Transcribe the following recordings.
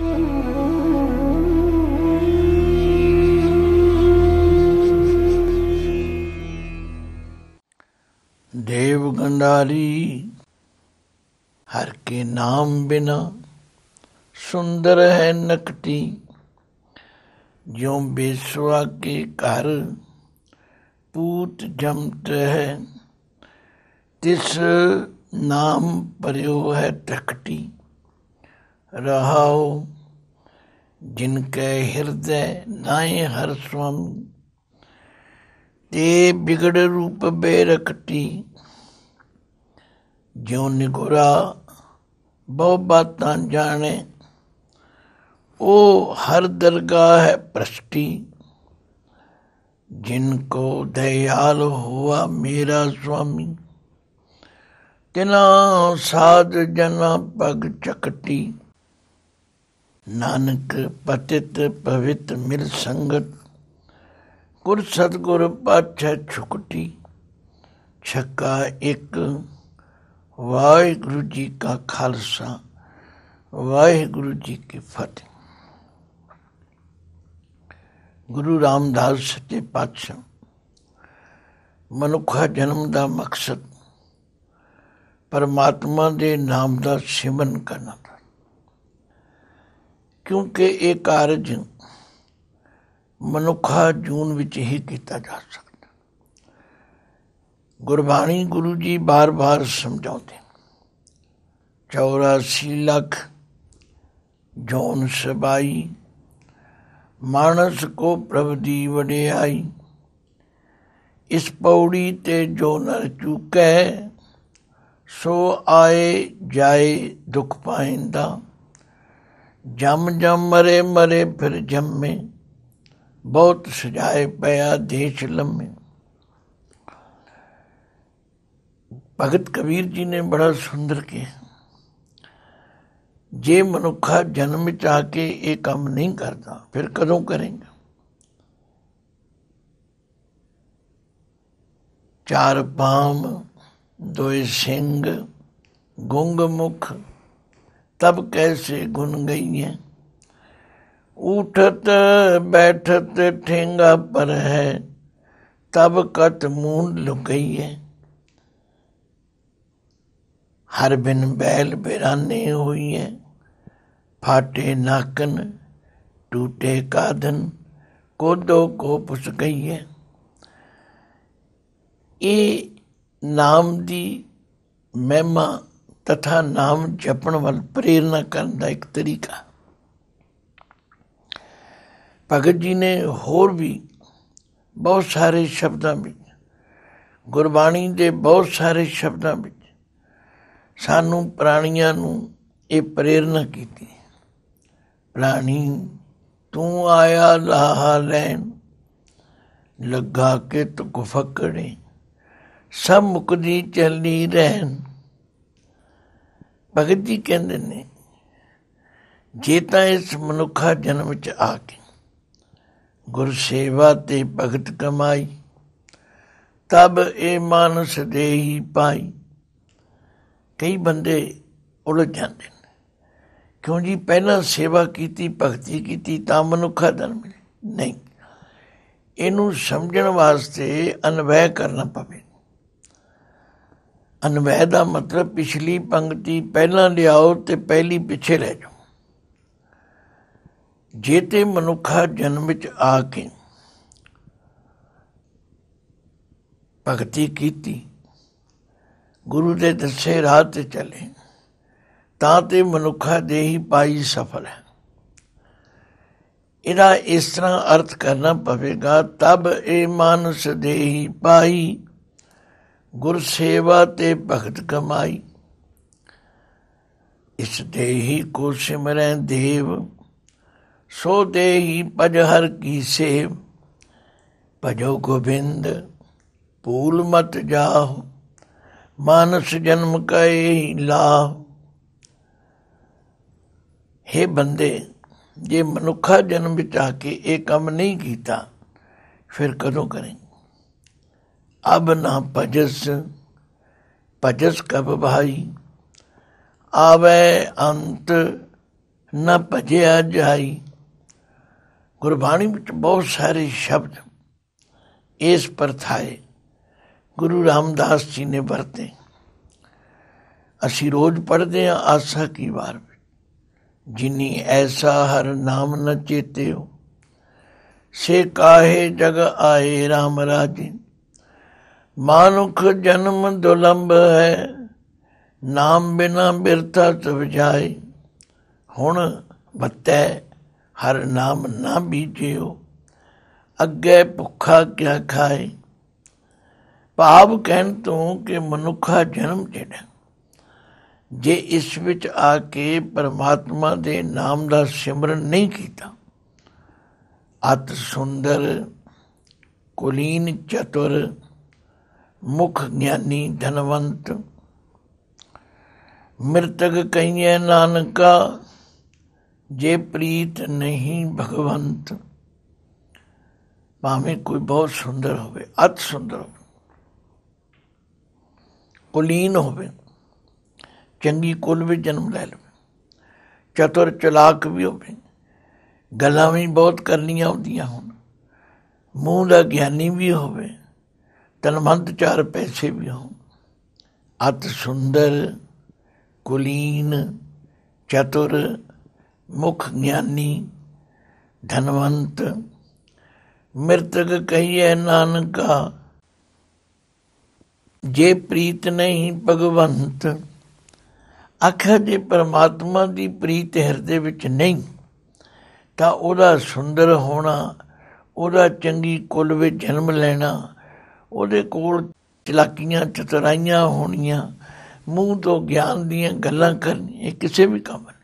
देव गंडारी हर के नाम बिना सुंदर है नकटी जो बेसवा के घर पूत जमत है तिस नाम प्रयो है टकटी रहाओ जिनके हृदय नाय हर स्वम ते बिगड़ रूप बेरकटी ਜਿਉ ਨਿਗੁਰਾ ਬਹੁ ਬਾਤਾਂ ਜਾਣੇ ਉਹ ਹਰ ਦਰਗਾਹ ਹੈ ਪ੍ਰਸ਼ਟੀ ਜਿਨ ਕੋ ਦਇਆਲ ਹੋਆ ਮੇਰਾ ਸੁਆਮੀ ਤਿਨਾ ਸਾਧ ਜਨਾ ਪਗ ਚਕਟੀ ਨਾਨਕ ਪਤਿਤ ਪਵਿੱਤ ਮਿਲ ਸੰਗਤ ਗੁਰ ਸਤਗੁਰ ਪਾਛੈ ਛੁਕਟੀ ਛੱਕਾ ਇੱਕ ਵਾਹਿਗੁਰੂ ਜੀ ਕਾ ਖਾਲਸਾ ਵਾਹਿਗੁਰੂ ਜੀ ਕੀ ਫਤਿਹ ਗੁਰੂ ਰਾਮਦਾਸ ਸੱਚੇ ਪਾਤਸ਼ਾਹ ਮਨੁੱਖਾ ਜਨਮ ਦਾ ਮਕਸਦ ਪਰਮਾਤਮਾ ਦੇ ਨਾਮ ਦਾ ਸਿਮਰਨ ਕਰਨਾ ਕਿਉਂਕਿ ਇਹ ਕਾਰਜ ਮਨੁੱਖਾ ਜੂਨ ਵਿੱਚ ਹੀ ਕੀਤਾ ਜਾ ਸਕਦਾ ਗੁਰਬਾਣੀ ਗੁਰੂ ਜੀ ਬਾਰ-ਬਾਰ ਸਮਝਾਉਂਦੇ 84 ਲੱਖ ਜੋਨ ਸਬਾਈ ਮਾਨਸ ਕੋ ਪ੍ਰਭ ਦੀ ਵਡਿਆਈ ਇਸ ਪੌੜੀ ਤੇ ਜੋ ਨਰ ਚੁੱਕੈ ਸੋ ਆਏ ਜਾਏ ਦੁਖ ਪਾਇੰਦਾ जम जम मरे मरे फिर जम में बहुत सजाए पया देश लम्बे भगत कबीर जी ने बड़ा सुंदर के जे मनुखा जन्म चाह के ये काम नहीं करता फिर कदों करेंगे चार पाम दो सिंह गुंग मुख तब कैसे गुन गई है उठत बैठत ठेंगा पर है तब कत मून लुक गई है हर बिन बैल बिराने हुई है फाटे नाकन टूटे कादन कोदो को पुस गई है ये नाम दी महिमा ਤਥਾ ਨਾਮ ਜਪਣ ਵੱਲ ਪ੍ਰੇਰਣਾ ਕਰਨ ਦਾ ਇੱਕ ਤਰੀਕਾ ਭਗਤ ਜੀ ਨੇ ਹੋਰ ਵੀ ਬਹੁਤ ਸਾਰੇ ਸ਼ਬਦਾਂ ਵਿੱਚ ਗੁਰਬਾਣੀ ਦੇ ਬਹੁਤ ਸਾਰੇ ਸ਼ਬਦਾਂ ਵਿੱਚ ਸਾਨੂੰ ਪ੍ਰਾਣੀਆਂ ਨੂੰ ਇਹ ਪ੍ਰੇਰਣਾ ਕੀਤੀ ਪ੍ਰਾਣੀ ਤੂੰ ਆਇਆ ਲਾਹ ਲੈਣ ਲੱਗਾ ਕਿ ਤੂੰ ਫੱਕੜੇ ਸਭ ਮੁਕਦੀ ਚੱਲੀ ਰਹਿਣ ਭਗਤ ਜੀ ਕਹਿੰਦੇ ਨੇ ਜੇ ਤਾਂ ਇਸ ਮਨੁੱਖਾ ਜਨਮ ਚ ਆ ਕੇ ਗੁਰ ਸੇਵਾ ਤੇ ਭਗਤ ਕਮਾਈ ਤਬ ਇਹ ਮਾਨਸ ਦੇਹੀ ਪਾਈ ਕਈ ਬੰਦੇ ਉਲਝ ਜਾਂਦੇ ਨੇ ਕਿਉਂ ਜੀ ਪਹਿਲਾਂ ਸੇਵਾ ਕੀਤੀ ਭਗਤੀ ਕੀਤੀ ਤਾਂ ਮਨੁੱਖਾ ਜਨਮ ਨਹੀਂ ਇਹਨੂੰ ਸਮਝਣ ਵਾਸਤੇ ਅਨਵੈ ਕਰਨਾ ਪਵੇ ਅਨਵੈ ਦਾ ਮਤਲਬ ਪਿਛਲੀ ਪੰਕਤੀ ਪਹਿਲਾਂ ਲਿਆਓ ਤੇ ਪਹਿਲੀ ਪਿੱਛੇ ਲੈ ਜਾਓ ਜੇ ਤੇ ਮਨੁੱਖਾ ਜਨਮ ਵਿੱਚ ਆ ਕੇ ਭਗਤੀ ਕੀਤੀ ਗੁਰੂ ਦੇ ਦੱਸੇ ਰਾਹ ਤੇ ਚੱਲੇ ਤਾਂ ਤੇ ਮਨੁੱਖਾ ਦੇਹੀ ਪਾਈ ਸਫਲ ਹੈ ਇਹਦਾ ਇਸ ਤਰ੍ਹਾਂ ਅਰਥ ਕਰਨਾ ਪਵੇਗਾ ਤਬ ਇਹ ਮਾਨਸ ਦੇਹੀ ਪਾਈ ਗੁਰ ਸੇਵਾ ਤੇ ਭਗਤ ਕਮਾਈ ਇਸ ਦੇਹੀ ਕੋ ਸਿਮਰੈ ਦੇਵ ਸੋ ਦੇਹੀ ਪਜ ਹਰ ਕੀ ਸੇਵ ਭਜੋ ਗੋਬਿੰਦ ਪੂਲ ਮਤ ਜਾਹ ਮਾਨਸ ਜਨਮ ਕੈ ਲਾਹ ਹੇ ਬੰਦੇ ਜੇ ਮਨੁੱਖਾ ਜਨਮ ਵਿੱਚ ਆ ਕੇ ਇਹ ਕੰਮ ਨਹੀਂ ਕੀਤਾ ਫਿਰ ਕਦੋਂ ਕਰੇ ਅਬ ਨਾ ਭਜਸ ਭਜਸ ਕਬ ਭਾਈ ਆਵੇ ਅੰਤ ਨ ਭਜਿਆ ਜਾਈ ਗੁਰਬਾਣੀ ਵਿੱਚ ਬਹੁਤ ਸਾਰੇ ਸ਼ਬਦ ਇਸ ਪਰਥਾਏ ਗੁਰੂ ਰਾਮਦਾਸ ਜੀ ਨੇ ਵਰਤੇ ਅਸੀਂ ਰੋਜ਼ ਪੜ੍ਹਦੇ ਆ ਆਸਾ ਕੀ ਵਾਰ ਜਿਨੀ ਐਸਾ ਹਰ ਨਾਮ ਨ ਚੇਤੇ ਹੋ ਸੇ ਕਾਹੇ ਜਗ ਆਏ RAM ਰਾਜੇ ਮਾਨੁਖ ਜਨਮ ਦੁਲੰਭ ਹੈ ਨਾਮ ਬਿਨਾ ਬਿਰਤਾ ਤਵ ਜਾਏ ਹੁਣ ਬੱਤੇ ਹਰ ਨਾਮ ਨਾ ਬੀਜਿਓ ਅੱਗੇ ਭੁੱਖਾ ਕਿਆ ਖਾਏ ਭਾਵ ਕਹਿਣ ਤੋਂ ਕਿ ਮਨੁੱਖਾ ਜਨਮ ਜਿਹੜਾ ਜੇ ਇਸ ਵਿੱਚ ਆ ਕੇ ਪਰਮਾਤਮਾ ਦੇ ਨਾਮ ਦਾ ਸਿਮਰਨ ਨਹੀਂ ਕੀਤਾ ਅਤ ਸੁੰਦਰ ਕੁਲੀਨ ਚਤੁਰ मुख ज्ञानी धनवंत मृतक कहिए नानका जे प्रीत नहीं भगवंत भावे कोई बहुत सुंदर होवे अत सुंदर होवे कुलीन होवे कुल भी जन्म ਜਨਮ ਲੈ ਲਵੇ ਚਤੁਰ ਚਲਾਕ ਵੀ ਹੋਵੇ ਗੱਲਾਂ भी ਬਹੁਤ ਕਰਨੀਆਂ ਹੁੰਦੀਆਂ ਹੋਣ ਮੂੰਹ ਦਾ ਗਿਆਨੀ ਵੀ ਤਨਮੰਤ ਚਾਰ ਪੈਸੇ ਵੀ ਹੋ ਅਤ ਸੁੰਦਰ ਕੁਲੀਨ ਚਤੁਰ ਮੁਖ ਗਿਆਨੀ ਧਨਵੰਤ ਮਿਰਤਕ ਕਹੀਏ ਨਾਨਕਾ ਜੇ ਪ੍ਰੀਤ ਨਹੀਂ ਭਗਵੰਤ ਅਖਰ ਦੇ ਪਰਮਾਤਮਾ ਦੀ ਪ੍ਰੀਤ ਹਿਰਦੇ ਵਿੱਚ ਨਹੀਂ ਤਾਂ ਉਹਦਾ ਸੁੰਦਰ ਹੋਣਾ ਉਹਦਾ ਚੰਗੀ ਕੁਲ ਵਿੱਚ ਜਨਮ ਲੈਣਾ ਉਹਦੇ ਕੋਲ ਚਲਾਕੀਆਂ ਚਤਰਾਈਆਂ ਹੋਣੀਆਂ ਮੂੰਹ ਤੋਂ ਗਿਆਨ ਦੀਆਂ ਗੱਲਾਂ ਕਰਨੀਆਂ ਕਿਸੇ ਵੀ ਕੰਮ ਨਹੀਂ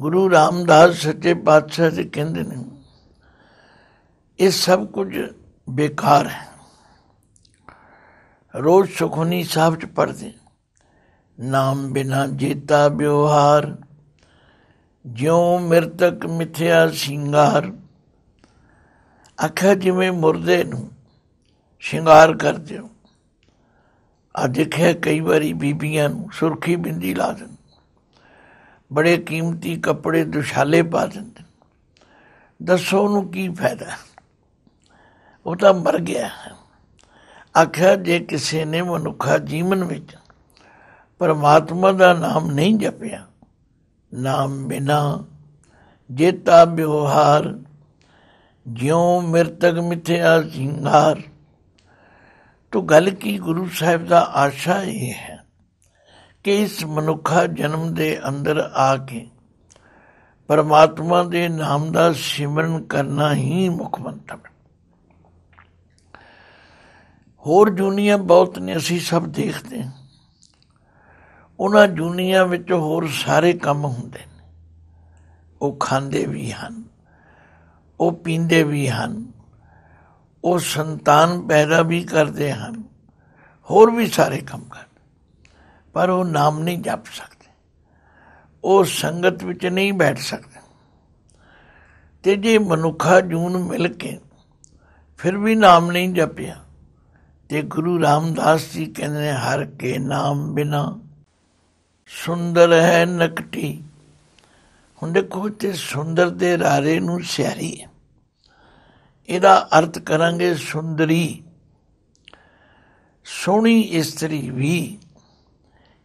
ਗੁਰੂ ਰਾਮਦਾਸ ਸੱਚੇ ਪਾਤਸ਼ਾਹ ਜੀ ਕਹਿੰਦੇ ਨੇ ਇਹ ਸਭ ਕੁਝ ਬੇਕਾਰ ਹੈ ਰੋਜ਼ ਸੁਖਨੀ ਸਾਹਿਬ ਚ ਪੜਦੇ ਨਾਮ ਬਿਨਾ ਜੀਤਾ ਵਿਵਹਾਰ ਜਿਉ ਮਿਰਤਕ ਮਿਥਿਆ ਸ਼ਿੰਗਾਰ ਅੱਖਾਂ ਜਿਵੇਂ ਮੁਰਦੇ ਨੂੰ ਸ਼ਿੰਗਾਰ ਕਰਦੇ ਹੋ ਆ ਦੇਖਿਆ ਕਈ ਵਾਰੀ ਬੀਬੀਆਂ ਨੂੰ ਸੁਰਖੀ ਬਿੰਦੀ ਲਾ ਦਿੰਦੇ ਬੜੇ ਕੀਮਤੀ ਕੱਪੜੇ ਦੁਸ਼ਾਲੇ ਪਾ ਦਿੰਦੇ ਦੱਸੋ ਉਹਨੂੰ ਕੀ ਫਾਇਦਾ ਉਹ ਤਾਂ ਮਰ ਗਿਆ ਅਖਰ ਜੇ ਕਿਸੇ ਨੇ ਮਨੁੱਖਾ ਜੀਵਨ ਵਿੱਚ ਪਰਮਾਤਮਾ ਦਾ ਨਾਮ ਨਹੀਂ ਜਪਿਆ ਨਾਮ ਬਿਨਾ ਜੇਤਾ ਵਿਵਹਾਰ ਜਿਉ ਮਿਰਤਗ ਮਿਥਿਆ ਸਿੰਗਾਰ ਤੋ ਗੱਲ ਕੀ ਗੁਰੂ ਸਾਹਿਬ ਦਾ ਆਸ਼ਾ ਇਹ ਹੈ ਕਿ ਇਸ ਮਨੁੱਖਾ ਜਨਮ ਦੇ ਅੰਦਰ ਆ ਕੇ ਪਰਮਾਤਮਾ ਦੇ ਨਾਮ ਦਾ ਸਿਮਰਨ ਕਰਨਾ ਹੀ ਮੁੱਖ ਮੰਤਵ ਹੈ ਹੋਰ ਜੁਨੀਆਂ ਬਹੁਤ ਨੇ ਅਸੀਂ ਸਭ ਦੇਖਦੇ ਹਾਂ ਉਹਨਾਂ ਜੁਨੀਆਂ ਵਿੱਚ ਹੋਰ ਸਾਰੇ ਕੰਮ ਹੁੰਦੇ ਨੇ ਉਹ ਖਾਂਦੇ ਵੀ ਹਨ ਉਹ ਪੀਂਦੇ ਵੀ ਹਨ ਉਹ ਸੰਤਾਨ ਪੈਦਾ ਵੀ ਕਰਦੇ ਹਨ ਹੋਰ ਵੀ ਸਾਰੇ ਕੰਮ ਕਰਦੇ ਪਰ ਉਹ ਨਾਮ ਨਹੀਂ ਜਪ ਸਕਦੇ ਉਹ ਸੰਗਤ ਵਿੱਚ ਨਹੀਂ ਬੈਠ ਸਕਦੇ ਤੇ ਜੇ ਮਨੁੱਖਾ ਜੂਨ ਮਿਲ ਕੇ ਫਿਰ ਵੀ ਨਾਮ ਨਹੀਂ ਜਪਿਆ ਤੇ ਗੁਰੂ ਰਾਮਦਾਸ ਜੀ ਕਹਿੰਦੇ ਹਰ ਕੇ ਨਾਮ ਬਿਨਾ ਸੁੰਦਰ ਹੈ ਨਕਟੀ ਹੁਣ ਦੇਖੋ ਤੇ ਸੁੰਦਰ ਦੇ ਰਾਰੇ ਨੂੰ ਸਿਆਰੀ ਹੈ ਇਹਦਾ ਅਰਥ ਕਰਾਂਗੇ ਸੁੰਦਰੀ ਸੋਹਣੀ ਇਸਤਰੀ ਵੀ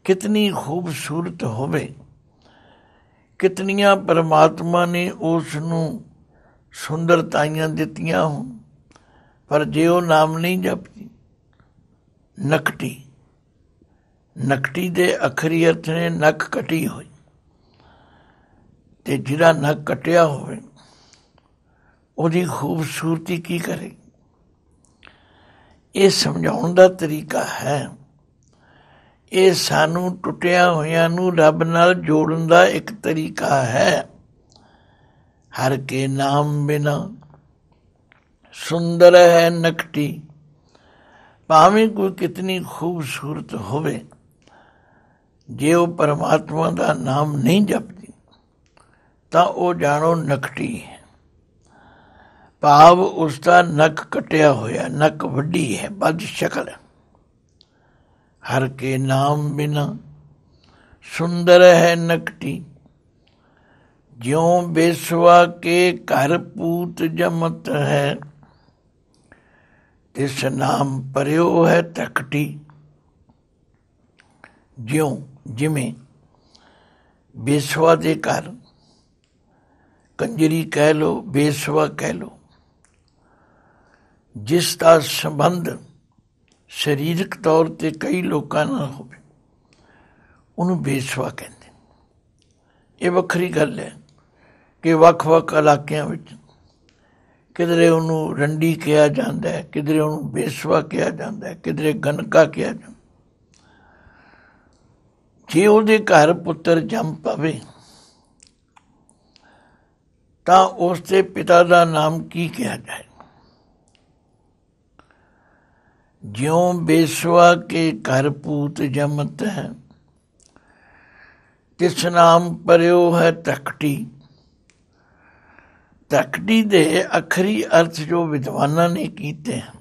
ਕਿਤਨੀ ਖੂਬਸੂਰਤ ਹੋਵੇ ਕਿਤਨੀਆਂ ਪਰਮਾਤਮਾ ਨੇ ਉਸ ਨੂੰ ਸੁੰਦਰਤਾਈਆਂ ਦਿੱਤੀਆਂ ਹੋ ਪਰ ਜੇ ਉਹ ਨਾਮ ਨਹੀਂ ਜਪਦੀ ਨਕਟੀ ਨਕਟੀ ਦੇ ਅਖਰੀ ਅਰਥ ਨੇ ਨਕ ਕਟੀ ਹੋਈ ਤੇ ਜਿਹੜਾ ਨਕ ਕਟਿਆ ਹੋਵੇ ਉਹਦੀ ਖੂਬਸੂਰਤੀ ਕੀ ਕਰੇ ਇਹ ਸਮਝਾਉਣ ਦਾ ਤਰੀਕਾ ਹੈ ਇਹ ਸਾਨੂੰ ਟੁੱਟਿਆ ਹੋਇਆਂ ਨੂੰ ਰੱਬ ਨਾਲ ਜੋੜਨ ਦਾ ਇੱਕ ਤਰੀਕਾ ਹੈ ਹਰ ਕੇ ਨਾਮ ਬਿਨਾ ਸੁੰਦਰ ਹੈ ਨਕਟੀ ਭਾਵੇਂ ਕੋਈ ਕਿਤਨੀ ਖੂਬਸੂਰਤ ਹੋਵੇ ਜੇ ਉਹ ਪਰਮਾਤਮਾ ਦਾ ਨਾਮ ਨਹੀਂ ਜਪਦੀ ਤਾਂ ਉਹ ਜਾਣੋ ਨਕਟੀ ਹੈ ਭਾਵ ਉਸ ਦਾ ਨੱਕ ਕਟਿਆ ਹੋਇਆ ਨੱਕ ਵੱਡੀ ਹੈ ਬਦ ਸ਼ਕਲ ਹਰ ਕੇ ਨਾਮ ਬਿਨਾ ਸੁੰਦਰ ਹੈ ਨਕਟੀ ਜਿਉ ਬੇਸਵਾ ਕੇ ਘਰ ਪੂਤ ਜਮਤ ਹੈ ਇਸ ਨਾਮ ਪਰਿਓ ਹੈ ਤਖਟੀ ਜਿਉ ਜਿਵੇਂ ਬੇਸਵਾ ਦੇ ਘਰ ਕੰਜਰੀ ਕਹਿ ਲੋ ਬੇਸਵਾ ਕਹਿ ਲੋ ਜਿਸ ਦਾ ਸੰਬੰਧ ਸਰੀਰਕ ਤੌਰ ਤੇ ਕਈ ਲੋਕਾਂ ਨਾਲ ਹੋਵੇ ਉਹਨੂੰ ਬੇਸਵਾ ਕਹਿੰਦੇ ਇਹ ਵੱਖਰੀ ਗੱਲ ਹੈ ਕਿ ਵੱਖ-ਵੱਖ ਇਲਾਕਿਆਂ ਵਿੱਚ ਕਿਧਰੇ ਉਹਨੂੰ ਰੰਡੀ ਕਿਹਾ ਜਾਂਦਾ ਹੈ ਕਿਧਰੇ ਉਹਨੂੰ ਬੇਸਵਾ ਕਿਹਾ ਜਾਂਦਾ ਹੈ ਕਿਧਰੇ ਗਨਕਾ ਕਿਹਾ ਜਾਂਦਾ ਜੇ ਉਹਦੇ ਘਰ ਪੁੱਤਰ ਜੰਮ ਪਵੇ ਤਾਂ ਉਸ ਦੇ ਪਿਤਾ ਦਾ ਨਾਮ ਕੀ ਕਿਹਾ ਜਾਏ ਜਿਉ ਬੇਸਵਾ ਕੇ ਘਰ ਪੂਤ ਜਮਤ ਹੈ ਤਿਸ ਨਾਮ ਪਰਿਉ ਹੈ ਤਖਟੀ ਤਖਟੀ ਦੇ ਅਖਰੀ ਅਰਥ ਜੋ ਵਿਦਵਾਨਾਂ ਨੇ ਕੀਤੇ ਹਨ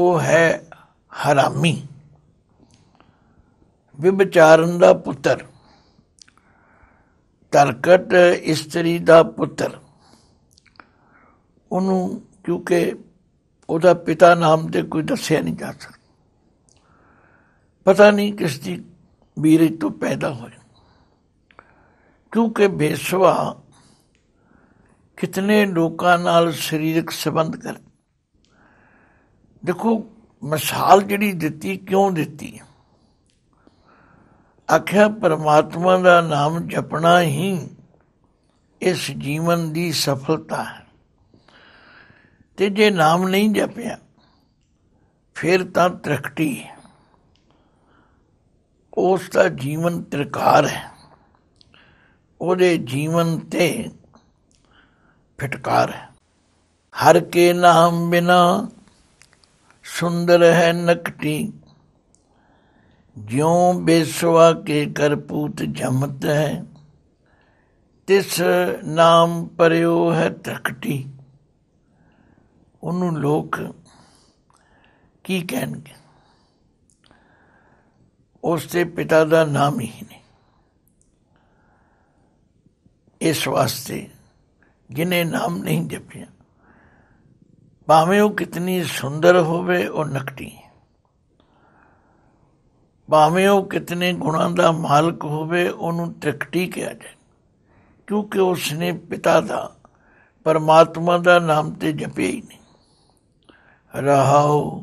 ਉਹ ਹੈ ਹਰਾਮੀ ਵਿਭਚਾਰਨ ਦਾ ਪੁੱਤਰ ਤਰਕਟ ਇਸਤਰੀ ਦਾ ਪੁੱਤਰ ਉਹਨੂੰ ਕਿਉਂਕਿ ਉਹਦਾ ਪਿਤਾ ਨਾਮ ਤੇ ਕੋਈ ਦੱਸਿਆ ਨਹੀਂ ਜਾ ਸਕਦਾ ਪਤਾ ਨਹੀਂ ਕਿਸ ਦੀ ਬੀਰਜ ਤੋਂ ਪੈਦਾ ਹੋਇਆ ਕਿਉਂਕਿ ਬੇਸਵਾ ਕਿਤਨੇ ਲੋਕਾਂ ਨਾਲ ਸਰੀਰਕ ਸੰਬੰਧ ਕਰ ਦੇਖੋ ਮਿਸਾਲ ਜਿਹੜੀ ਦਿੱਤੀ ਕਿਉਂ ਦਿੱਤੀ ਆਖਿਆ ਪਰਮਾਤਮਾ ਦਾ ਨਾਮ ਜਪਣਾ ਹੀ ਇਸ ਜੀਵਨ ਦੀ ਸਫਲਤਾ ਹੈ ਤੇ ਜੇ ਨਾਮ ਨਹੀਂ ਜਪਿਆ ਫਿਰ ਤਾਂ ਤ੍ਰਕਟੀ ਉਸ ਦਾ ਜੀਵਨ ਤ੍ਰਕਾਰ ਹੈ ਉਹਦੇ ਜੀਵਨ ਤੇ ਫਟਕਾਰ ਹੈ ਹਰ ਕੇ ਨਾਮ ਬਿਨਾ ਸੁੰਦਰ ਹੈ ਨਕਟੀ ਜਿਉ ਬੇਸਵਾ ਕੇ ਕਰਪੂਤ ਜਮਤ ਹੈ ਤਿਸ ਨਾਮ ਪਰਿਓ ਹੈ ਤਕਟੀ ਉਹਨੂੰ ਲੋਕ ਕੀ ਕਹਿਣਗੇ ਉਸ ਦੇ ਪਿਤਾ ਦਾ ਨਾਮ ਹੀ ਨਹੀਂ ਇਸ ਵਾਸਤੇ ਜਿਨੇ ਨਾਮ ਨਹੀਂ ਜਪਿਆ ਭਾਵੇਂ ਉਹ ਕਿਤਨੀ ਸੁੰਦਰ ਹੋਵੇ ਉਹ ਨਕਟੀ ਭਾਵੇਂ ਉਹ ਕਿਤਨੇ ਗੁਣਾਂ ਦਾ ਮਾਲਕ ਹੋਵੇ ਉਹਨੂੰ ਤ੍ਰਿਕਟੀ ਕਿਹਾ ਜਾਏ ਕਿਉਂਕਿ ਉਸਨੇ ਪਿਤਾ ਦਾ ਪਰਮਾਤਮਾ ਦਾ ਨਾਮ ਤੇ ਜਪਿਆ ਹੀ ਨਹੀਂ ਰਹਾਉ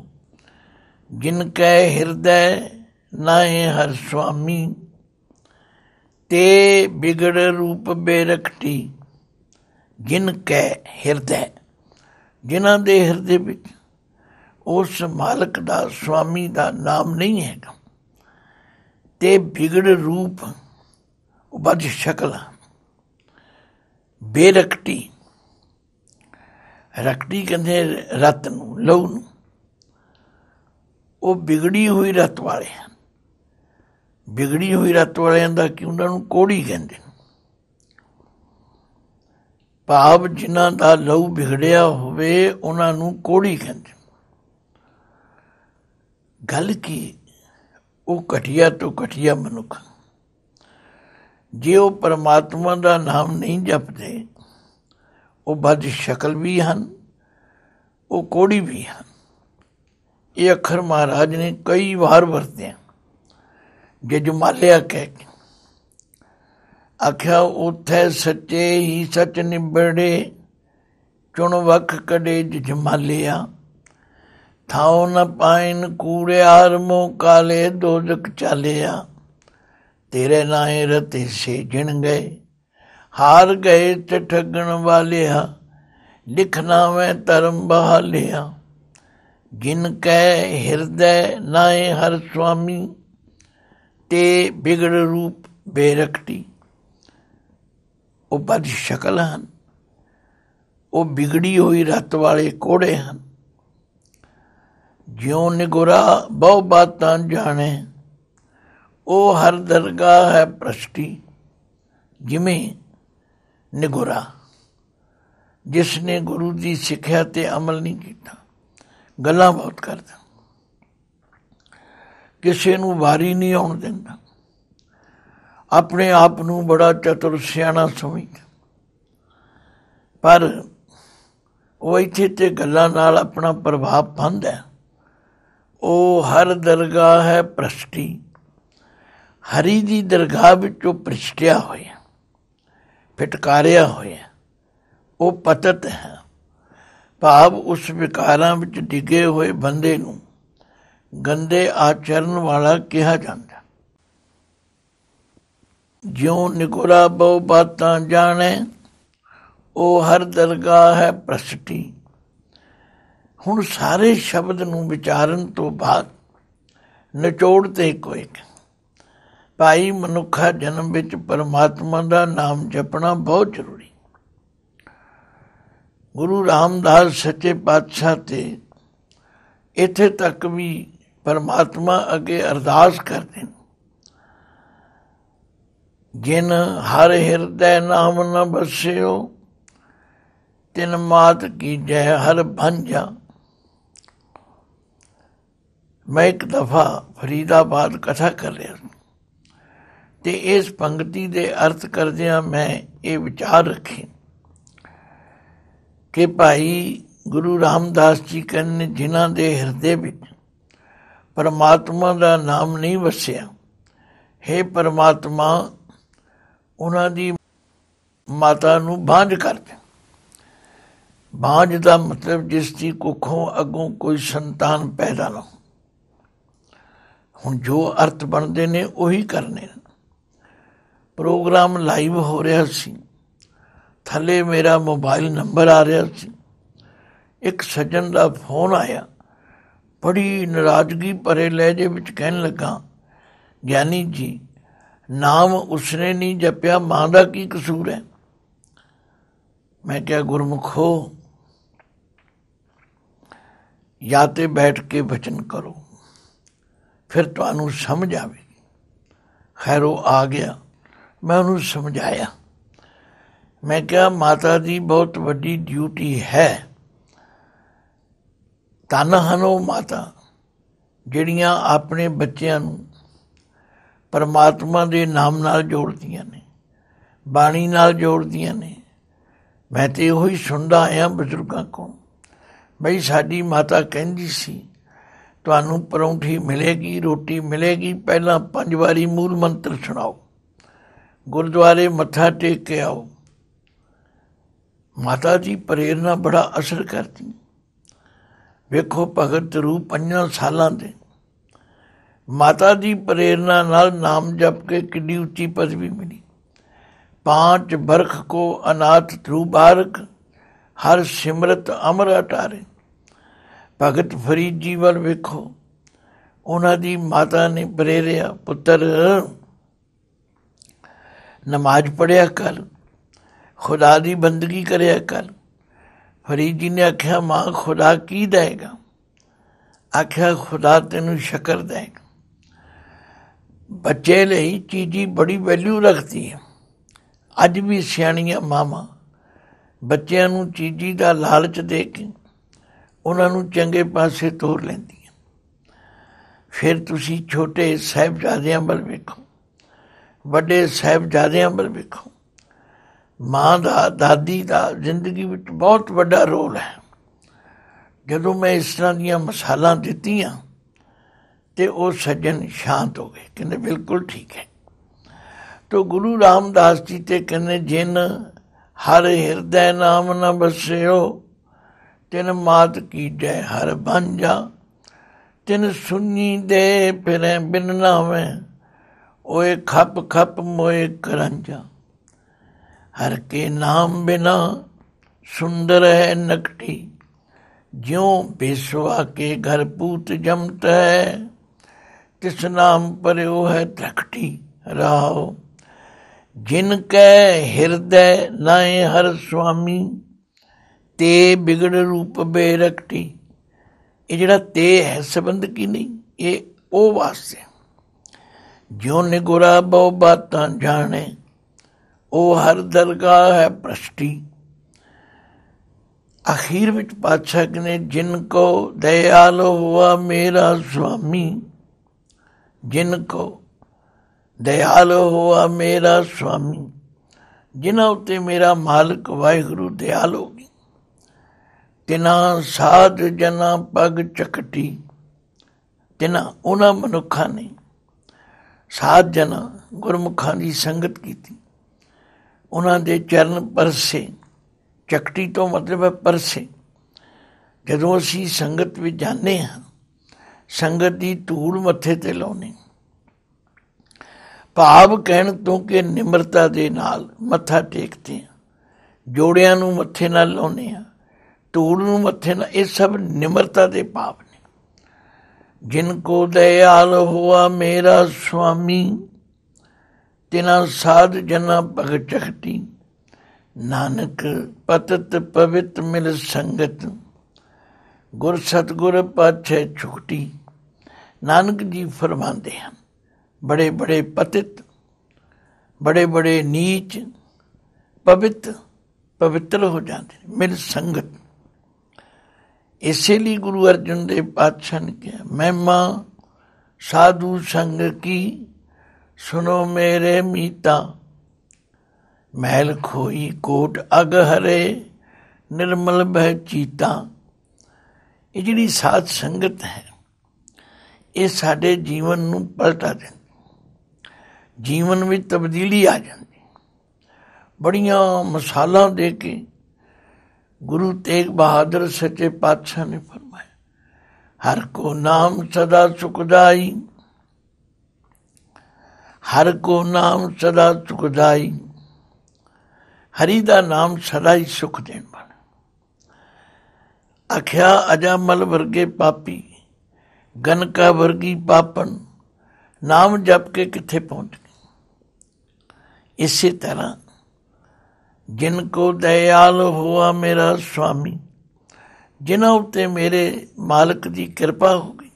ਜਿਨ ਕੈ ਹਿਰਦੈ ਨਾਏ ਹਰ ਸੁਆਮੀ ਤੇ ਬਿਗੜ ਰੂਪ ਬੇਰਖਤੀ ਜਿਨ ਕੈ ਹਿਰਦੈ ਜਿਨ੍ਹਾਂ ਦੇ ਹਿਰਦੇ ਵਿੱਚ ਉਸ ਮਾਲਕ ਦਾ ਸੁਆਮੀ ਦਾ ਨਾਮ ਨਹੀਂ ਹੈਗਾ ਤੇ ਵਿਗੜ ਰੂਪ ਉਹ ਸ਼ਕਲ ਬੇਰਖਤੀ ਰਕਤੀ ਕਹਿੰਦੇ ਰਤ ਨੂੰ ਲਹੂ ਨੂੰ ਉਹ ਵਿਗੜੀ ਹੋਈ ਰਤ ਵਾਲੇ ਵਿਗੜੀ ਹੋਈ ਰਤ ਵਾਲਿਆਂ ਦਾ ਕਿ ਉਹਨਾਂ ਨੂੰ ਕੋੜੀ ਕਹਿੰਦੇ ਭਾਵ ਜਿਨ੍ਹਾਂ ਦਾ ਲਹੂ ਵਿਗੜਿਆ ਹੋਵੇ ਉਹਨਾਂ ਨੂੰ ਕੋੜੀ ਕਹਿੰਦੇ ਗੱਲ ਕੀ ਉਹ ਘਟਿਆ ਤੋਂ ਘਟਿਆ ਮਨੁੱਖ ਜੇ ਉਹ ਪਰਮਾਤਮਾ ਦਾ ਨਾਮ ਨਹੀਂ ਜਪਦੇ ਉਹ ਬਦ ਸ਼ਕਲ ਵੀ ਹਨ ਉਹ ਕੋੜੀ ਵੀ ਹਨ ਇਹ ਅਖਰ ਮਹਾਰਾਜ ਨੇ ਕਈ ਵਾਰ ਵਰਤੇ ਜੇ ਜਮਾਲਿਆ ਕਹਿ ਅਖਿਆ ਉਥੇ ਸੱਚੇ ਹੀ ਸੱਚ ਨਿਬੜੇ ਚੁਣ ਵਖ ਕੜੇ ਜਮਾਲਿਆ ਥਾਉ ਨ ਪਾਇਨ ਕੂੜਿਆਰ ਮੋ ਕਾਲੇ ਦੋਜਕ ਚਾਲਿਆ ਤੇਰੇ ਨਾਏ ਰਤੇ ਸੇ ਜਿਣ ਗਏ ਹਾਰ ਗਏ ਤੇ ਠੱਗਣ ਵਾਲਿਆ ਲਿਖਣਾ ਮੈਂ ਧਰਮ ਬਹਾਲਿਆ ਜਿਨ ਕੈ ਹਿਰਦੈ ਨਾਏ ਹਰ ਸੁਆਮੀ ਤੇ ਬਿਗੜ ਰੂਪ ਬੇਰਕਤੀ ਉਹ ਬਦ ਸ਼ਕਲ ਹਨ ਉਹ ਬਿਗੜੀ ਹੋਈ ਰਤ ਵਾਲੇ ਕੋੜੇ ਹਨ ਜਿਉ ਨਿਗੁਰਾ ਬਹੁ ਬਾਤਾਂ ਜਾਣੇ ਉਹ ਹਰ ਦਰਗਾਹ ਹੈ ਪ੍ਰਸ਼ਟੀ ਜਿਵੇਂ ਨਿਗੁਰਾ ਜਿਸ ਨੇ ਗੁਰੂ ਦੀ ਸਿੱਖਿਆ ਤੇ ਅਮਲ ਨਹੀਂ ਕੀਤਾ ਗੱਲਾਂ ਬਹੁਤ ਕਰਦਾ ਕਿਸੇ ਨੂੰ ਵਾਰੀ ਨਹੀਂ ਆਉਣ ਦਿੰਦਾ ਆਪਣੇ ਆਪ ਨੂੰ ਬੜਾ ਚਤੁਰ ਸਿਆਣਾ ਸਮਝਦਾ ਪਰ ਉਹ ਇੱਥੇ ਤੇ ਗੱਲਾਂ ਨਾਲ ਆਪਣਾ ਪ੍ਰਭਾਵ ਪਾਉਂਦਾ ਉਹ ਹਰ ਦਰਗਾਹ ਹੈ ਪ੍ਰਸ਼ਟੀ ਹਰੀ ਦੀ ਦਰਗਾਹ ਵਿੱਚੋਂ ਪ੍ਰਸ਼ਟਿਆ ਹੋਇਆ ਫਟਕਾਰਿਆ ਹੋਇਆ ਉਹ ਪਤਤ ਹੈ ਭਾਵ ਉਸ ਵਿਕਾਰਾਂ ਵਿੱਚ ਡਿੱਗੇ ਹੋਏ ਬੰਦੇ ਨੂੰ ਗੰਦੇ ਆਚਰਨ ਵਾਲਾ ਕਿਹਾ ਜਾਂਦਾ ਜਿਉ ਨਿਕੋਲਾ ਬਉ ਬਾਤਾਂ ਜਾਣੇ ਉਹ ਹਰ ਦਰਗਾਹ ਹੈ ਪ੍ਰਸਤੀ ਹੁਣ ਸਾਰੇ ਸ਼ਬਦ ਨੂੰ ਵਿਚਾਰਨ ਤੋਂ ਬਾਅਦ ਨਿਚੋੜ ਤੇ ਕੋਈ ਭਾਈ ਮਨੁੱਖਾ ਜਨਮ ਵਿੱਚ ਪਰਮਾਤਮਾ ਦਾ ਨਾਮ ਜਪਣਾ ਬਹੁਤ ਜ਼ਰੂਰੀ ਗੁਰੂ ਰਾਮਦਾਸ ਸੱਚੇ ਪਾਤਸ਼ਾਹ ਤੇ ਇੱਥੇ ਤੱਕ ਵੀ ਪਰਮਾਤਮਾ ਅੱਗੇ ਅਰਦਾਸ ਕਰਦੇ ਨੇ ਜਿਨ ਹਰ ਹਿਰਦੈ ਨਾਮ ਨ ਬਸਿਓ ਤਿਨ ਮਾਤ ਕੀ ਜੈ ਹਰ ਭੰਜਾ ਮੈਂ ਇੱਕ ਦਫਾ ਫਰੀਦਾਬਾਦ ਕਥਾ ਕਰ ਰਿਹਾ ਸੀ ਤੇ ਇਸ ਪੰਕਤੀ ਦੇ ਅਰਥ ਕਰਦਿਆਂ ਮੈਂ ਇਹ ਵਿਚਾਰ ਰੱਖੇ ਕਿ ਭਾਈ ਗੁਰੂ ਰਾਮਦਾਸ ਜੀ ਕਨ ਜਿਨ੍ਹਾਂ ਦੇ ਹਿਰਦੇ ਵਿੱਚ ਪਰਮਾਤਮਾ ਦਾ ਨਾਮ ਨਹੀਂ ਵਸਿਆ हे ਪਰਮਾਤਮਾ ਉਹਨਾਂ ਦੀ ਮਾਤਾ ਨੂੰ ਬਾਝ ਕਰ ਦੇ ਬਾਝ ਦਾ ਮਤਲਬ ਜਿਸ ਦੀ ਕੁੱਖੋਂ ਅਗੋਂ ਕੋਈ ਸੰਤਾਨ ਪੈਦਾ ਨਾ ਹੁਣ ਜੋ ਅਰਥ ਬਣਦੇ ਨੇ ਉਹੀ ਕਰਨੇ ਪ੍ਰੋਗਰਾਮ ਲਾਈਵ ਹੋ ਰਿਹਾ ਸੀ ਥੱਲੇ ਮੇਰਾ ਮੋਬਾਈਲ ਨੰਬਰ ਆ ਰਿਹਾ ਸੀ ਇੱਕ ਸੱਜਣ ਦਾ ਫੋਨ ਆਇਆ ਬੜੀ ਨਾਰਾਜ਼ਗੀ ਭਰੇ ਲਹਿਜੇ ਵਿੱਚ ਕਹਿਣ ਲੱਗਾ ਗਿਆਨੀ ਜੀ ਨਾਮ ਉਸਨੇ ਨਹੀਂ ਜਪਿਆ ਮਾਂ ਦਾ ਕੀ ਕਸੂਰ ਹੈ ਮੈਂ ਕਿਹਾ ਗੁਰਮੁਖੋ ਜਾਂ ਤੇ ਬੈਠ ਕੇ ਬਚਨ ਕਰੋ ਫਿਰ ਤੁਹਾਨੂੰ ਸਮਝ ਆਵੇ ਖੈਰ ਉਹ ਆ ਗਿਆ ਮੈਂ ਉਹਨੂੰ ਸਮਝਾਇਆ ਮੈਂ ਕਿਹਾ ਮਾਤਾ ਦੀ ਬਹੁਤ ਵੱਡੀ ਡਿਊਟੀ ਹੈ ਤਨ ਹਨੋ ਮਾਤਾ ਜਿਹੜੀਆਂ ਆਪਣੇ ਬੱਚਿਆਂ ਨੂੰ ਪਰਮਾਤਮਾ ਦੇ ਨਾਮ ਨਾਲ ਜੋੜਦੀਆਂ ਨੇ ਬਾਣੀ ਨਾਲ ਜੋੜਦੀਆਂ ਨੇ ਮੈਂ ਤੇ ਉਹੀ ਸੁਣਦਾ ਆਇਆ ਬਜ਼ੁਰਗਾਂ ਕੋਲ ਬਈ ਸਾਡੀ ਮਾਤਾ ਕਹਿੰਦੀ ਸੀ ਤੁਹਾਨੂੰ ਪਰੌਂਠੀ ਮਿਲੇਗੀ ਰੋਟੀ ਮਿਲੇਗੀ ਪਹਿਲਾਂ ਪੰਜ ਵਾਰੀ ਮੂਲ ਮੰਤਰ ਸੁਣਾਓ ਗੁਰਦੁਆਰੇ ਮੱਥਾ ਟੇਕ ਕੇ ਆਓ ਮਾਤਾ ਜੀ ਪ੍ਰੇਰਣਾ ਬੜਾ ਅਸਰ ਕਰਦੀ ਵੇਖੋ ਭਗਤ ਰੂਪ ਪੰਜਾਂ ਸਾਲਾਂ ਦੇ ਮਾਤਾ ਦੀ ਪ੍ਰੇਰਣਾ ਨਾਲ ਨਾਮ ਜਪ ਕੇ ਕਿੰਨੀ ਉੱਚੀ ਪਦਵੀ ਮਿਲੀ ਪਾਂਚ ਬਰਖ ਕੋ ਅਨਾਥ ध्रुव ਬਾਰਕ ਹਰ ਸਿਮਰਤ ਅਮਰ ਅਟਾਰੇ ਭਗਤ ਫਰੀਦ ਜੀ ਵਰ ਵੇਖੋ ਉਹਨਾਂ ਦੀ ਮਾਤਾ ਨੇ ਪ੍ਰੇਰਿਆ ਪੁੱਤਰ ਨਮਾਜ਼ ਪੜਿਆ ਕਰ ਖੁਦਾ ਦੀ ਬੰਦਗੀ ਕਰਿਆ ਕਰ ਫਰੀਦ ਜੀ ਨੇ ਆਖਿਆ ਮਾਂ ਖੁਦਾ ਕੀ ਦੇਗਾ ਆਖਿਆ ਖੁਦਾ ਤੈਨੂੰ ਸ਼ਕਰ ਦੇਗਾ ਬੱਚੇ ਲਈ ਚੀਜ਼ੀ ਬੜੀ ਵੈਲਿਊ ਰੱਖਦੀ ਹੈ ਅੱਜ ਵੀ ਸਿਆਣੀਆਂ ਮਾਵਾਂ ਬੱਚਿਆਂ ਨੂੰ ਚੀਜ਼ੀ ਦਾ ਲਾਲਚ ਦੇ ਕੇ ਉਹਨਾਂ ਨੂੰ ਚੰਗੇ ਪਾਸੇ ਤੋਰ ਲੈਂਦੀਆਂ ਫਿਰ ਤੁਸੀਂ ਛੋਟੇ ਸਹਿਬਜ਼ਾਦਿਆਂ ਵੱਲ ਵੇਖੋ ਵੱਡੇ ਸਹਿਬਜ਼ਾਦਿਆਂ ਵੱਲ ਵੇਖੋ ਮਾਂ ਦਾ ਦਾਦੀ ਦਾ ਜ਼ਿੰਦਗੀ ਵਿੱਚ ਬਹੁਤ ਵੱਡਾ ਰੋਲ ਹੈ ਜਦੋਂ ਮੈਂ ਇਸ ਤਰ੍ਹਾਂ ਦੀਆਂ ਮਸਾਲਾਂ ਦਿੱਤੀਆਂ ਤੇ ਉਹ ਸੱਜਣ ਸ਼ਾਂਤ ਹੋ ਗਏ ਕਹਿੰਦੇ ਬਿਲਕੁਲ ਠੀਕ ਹੈ ਤੋ ਗੁਰੂ ਰਾਮਦਾਸ ਜੀ ਤੇ ਕਹਿੰਦੇ ਜਿਨ ਹਰ ਹਿਰਦੈ ਨਾਮ ਨ ਬਸਿਓ ਤਿਨ ਮਾਤ ਕੀਜੈ ਹਰ ਬੰਜਾ ਤਿਨ ਸੁਣੀ ਦੇ ਫਿਰੇ ਬਿਨ ਨਾਵੇਂ ਓਏ ਖੱਪ ਖੱਪ ਮੋਏ ਕਰੰਜਾ ਹਰ ਕੇ ਨਾਮ ਬਿਨਾ ਸੁੰਦਰ ਹੈ ਨਕਟੀ ਜਿਉ ਬੇਸਵਾ ਕੇ ਘਰ ਪੂਤ ਜਮਤ ਹੈ ਤਿਸ ਨਾਮ ਉਹ ਹੈ ਧਕਟੀ ਰਾਉ ਜਿਨ ਕੈ ਹਿਰਦੈ ਨਾਏ ਹਰ ਸੁਆਮੀ ਤੇ ਬਿਗੜ ਰੂਪ ਬੇਰਕਟੀ ਇਹ ਜਿਹੜਾ ਤੇ ਹੈ ਸੰਬੰਧ ਕੀ ਨਹੀਂ ਇਹ ਉਹ ਵਾਸਤੇ ਜਿਉ ਨਿਗੁਰਾ ਬਹੁ ਬਾਤਾਂ ਜਾਣੇ ਉਹ ਹਰ ਦਰਗਾਹ ਹੈ ਪ੍ਰਸ਼ਟੀ ਅਖੀਰ ਵਿੱਚ ਪਾਤਸ਼ਾਹ ਕਨੇ ਜਿਨ ਕੋ ਦਇਆਲ ਹੋਆ ਮੇਰਾ ਸੁਆਮੀ ਜਿਨ ਕੋ ਦਇਆਲ ਹੋਆ ਮੇਰਾ ਸੁਆਮੀ ਜਿਨ੍ਹਾਂ ਉਤੇ ਮੇਰਾ ਮਾਲਕ ਵਾਹਿਗੁਰੂ ਦਇਆਲ ਹੋ ਗਈ ਤਿਨਾ ਸਾਧ ਜਨਾ ਪਗ ਚਕਟੀ ਤਿਨਾ ਉਹਨਾਂ ਮਨੁੱਖਾਂ ਨੇ ਸਾਧ ਜਨ ਗੁਰਮੁਖਾਂ ਦੀ ਸੰਗਤ ਕੀਤੀ ਉਹਨਾਂ ਦੇ ਚਰਨ ਪਰਸੇ ਚਕਟੀ ਤੋਂ ਮਤਲਬ ਹੈ ਪਰਸੇ ਜਦੋਂ ਅਸੀਂ ਸੰਗਤ ਵਿੱਚ ਜਾਂਦੇ ਹਾਂ ਸੰਗਤ ਦੀ ਧੂੜ ਮੱਥੇ ਤੇ ਲਾਉਣੀ ਭਾਵ ਕਹਿਣ ਤੋਂ ਕਿ ਨਿਮਰਤਾ ਦੇ ਨਾਲ ਮੱਥਾ ਟੇਕਦੇ ਹਾਂ ਜੋੜਿਆਂ ਨੂੰ ਮੱਥੇ ਨਾਲ ਲਾਉਨੇ ਆ ਧੂੜ ਨੂੰ ਮੱਥੇ ਨਾਲ ਇਹ ਸਭ ਨਿਮਰਤਾ ਦੇ ਭਾਵ ਕੋ ਦਇਆਲ ਹੋਆ ਮੇਰਾ ਸੁਆਮੀ ਤਿਨਾਂ ਸਾਧ ਜਨਾ ਭਗਤ ਚਖਤੀ ਨਾਨਕ ਪਤਤ ਪਵਿਤ ਮਿਲ ਸੰਗਤ ਗੁਰ ਸਤਗੁਰ ਪਾਛੇ ਛੁਕਟੀ ਨਾਨਕ ਜੀ ਫਰਮਾਉਂਦੇ ਹਨ ਬੜੇ ਬੜੇ ਪਤਿਤ ਬੜੇ ਬੜੇ ਨੀਚ ਪਵਿੱਤ ਪਵਿੱਤਰ ਹੋ ਜਾਂਦੇ ਮਿਲ ਸੰਗਤ ਇਸੇ ਲਈ ਗੁਰੂ ਅਰਜਨ ਦੇਵ ਪਾਤਸ਼ਾਹ ਨੇ ਕਿਹਾ ਮਹਿਮਾ ਸਾਧੂ ਸੰਗ ਕੀ ਸੁਨੋ ਮੇਰੇ ਮੀਤਾ ਮਹਿਲ ਖੋਈ ਕੋਟ ਅਗ ਹਰੇ ਨਿਰਮਲ ਬਹਿ ਚੀਤਾ ਇਹ ਜਿਹੜੀ ਸਾਧ ਸੰਗਤ ਹੈ ਇਹ ਸਾਡੇ ਜੀਵਨ ਨੂੰ ਪਲਟਾ ਦਿੰਦੀ ਜੀਵਨ ਵਿੱਚ ਤਬਦੀਲੀ ਆ ਜਾਂਦੀ ਬੜੀਆਂ ਮਸਾਲਾਂ ਦੇ ਕੇ गुरु तेग बहादुर सचे पातशाह ने फरमाया हर को नाम सदा सुखदाई हर को नाम सदा सुखदाई हरि ਦਾ ਨਾਮ ਸਦਾ ਹੀ ਸੁਖ ਦੇਣ ਵਾਲਾ ਆਖਿਆ ਅਜਾਮਲ ਵਰਗੇ ਪਾਪੀ ਗਨਕਾ ਵਰਗੀ ਪਾਪਨ ਨਾਮ ਜਪ ਕੇ ਕਿੱਥੇ ਪਹੁੰਚ ਗਏ ਇਸੇ ਤਰ੍ਹਾਂ ਜਿਨ ਕੋ ਦਇਆਲ ਹੋਆ ਮੇਰਾ ਸੁਆਮੀ ਜਿਨ੍ਹਾਂ ਉਤੇ ਮੇਰੇ ਮਾਲਕ ਦੀ ਕਿਰਪਾ ਹੋ ਗਈ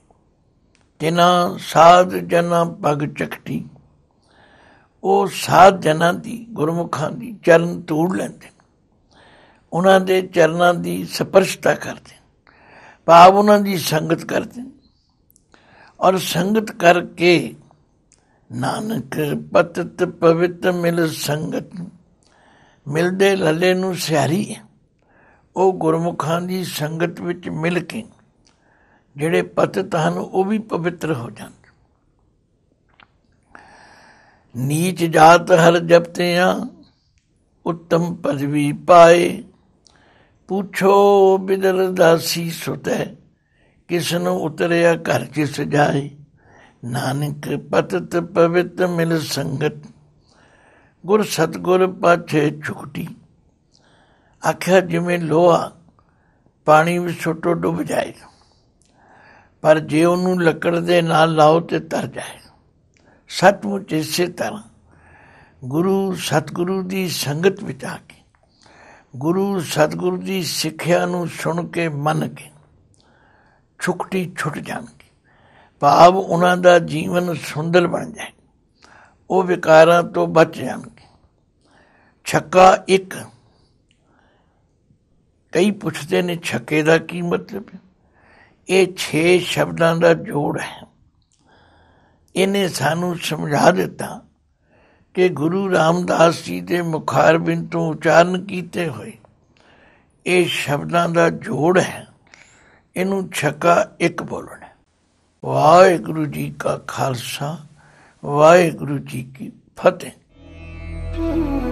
ਜਿਨ੍ਹਾਂ ਸਾਧ ਜਨਾਂ ਪਗ ਚਕਤੀ ਉਹ ਸਾਧ ਜਨਾਂ ਦੀ ਗੁਰਮੁਖਾਂ ਦੀ ਚਰਨ ਤੂੜ ਲੈਂਦੇ ਉਹਨਾਂ ਦੇ ਚਰਨਾਂ ਦੀ ਸਪਰਸ਼ਤਾ ਕਰਦੇ ਭਾਵ ਉਹਨਾਂ ਦੀ ਸੰਗਤ ਕਰਦੇ ਔਰ ਸੰਗਤ ਕਰਕੇ ਨਾਨਕ ਪਤਤ ਪਵਿੱਤ ਮਿਲ ਸੰਗਤ ਮਿਲਦੇ ਲੱਲੇ ਨੂੰ ਸਿਆਰੀ ਉਹ ਗੁਰਮੁਖਾਂ ਦੀ ਸੰਗਤ ਵਿੱਚ ਮਿਲ ਕੇ ਜਿਹੜੇ ਪਤਿਤ ਹਨ ਉਹ ਵੀ ਪਵਿੱਤਰ ਹੋ ਜਾਂਦੇ ਨੀਚ ਜਾਤ ਹਰ ਜਪਤੇ ਆ ਉੱਤਮ ਪਦਵੀ ਪਾਏ ਪੁੱਛੋ ਬਿਦਰ ਦਾਸੀ ਸੁਤੇ ਕਿਸ ਨੂੰ ਉਤਰਿਆ ਘਰ ਕਿਸ ਜਾਏ ਨਾਨਕ ਪਤਤ ਪਵਿੱਤ ਮਿਲ ਸੰਗਤ ਗੁਰ ਸਤਗੁਰ ਪਾਛੇ ਛੁਕਟੀ ਆਖਿਆ ਜਿਵੇਂ ਲੋਹਾ ਪਾਣੀ ਵਿੱਚ ਛੋਟੋ ਡੁੱਬ ਜਾਏ ਪਰ ਜੇ ਉਹਨੂੰ ਲੱਕੜ ਦੇ ਨਾਲ ਲਾਓ ਤੇ ਤਰ ਜਾਏ ਸਤਮੁਚ ਇਸੇ ਤਰ੍ਹਾਂ ਗੁਰੂ ਸਤਗੁਰੂ ਦੀ ਸੰਗਤ ਵਿੱਚ ਆ ਕੇ ਗੁਰੂ ਸਤਗੁਰੂ ਦੀ ਸਿੱਖਿਆ ਨੂੰ ਸੁਣ ਕੇ ਮੰਨ ਕੇ ਛੁਕਟੀ ਛੁੱਟ ਜਾਂਦੀ ਭਾਵ ਉਹਨਾਂ ਦਾ ਜੀਵਨ ਸੁੰਦਰ ਬਣ ਜਾਏ ਉਹ ਵਿਕਾਰਾਂ ਤੋਂ ਬਚ ਜਾਣ ਛੱਕਾ ਇੱਕ ਕਈ ਪੁੱਛਦੇ ਨੇ ਛੱਕੇ ਦਾ ਕੀ ਮਤਲਬ ਇਹ 6 ਸ਼ਬਦਾਂ ਦਾ ਜੋੜ ਹੈ ਇਹਨੇ ਸਾਨੂੰ ਸਮਝਾ ਦਿੱਤਾ ਕਿ ਗੁਰੂ ਰਾਮਦਾਸ ਜੀ ਦੇ ਮੁਖਾਰਬਿੰਦ ਤੋਂ ਉਚਾਰਨ ਕੀਤੇ ਹੋਏ ਇਹ ਸ਼ਬਦਾਂ ਦਾ ਜੋੜ ਹੈ ਇਹਨੂੰ ਛੱਕਾ ਇੱਕ ਬੋਲਣਾ ਵਾਹਿਗੁਰੂ ਜੀ ਕਾ ਖਾਲਸਾ ਵਾਹਿਗੁਰੂ ਜੀ ਕੀ ਫਤਿਹ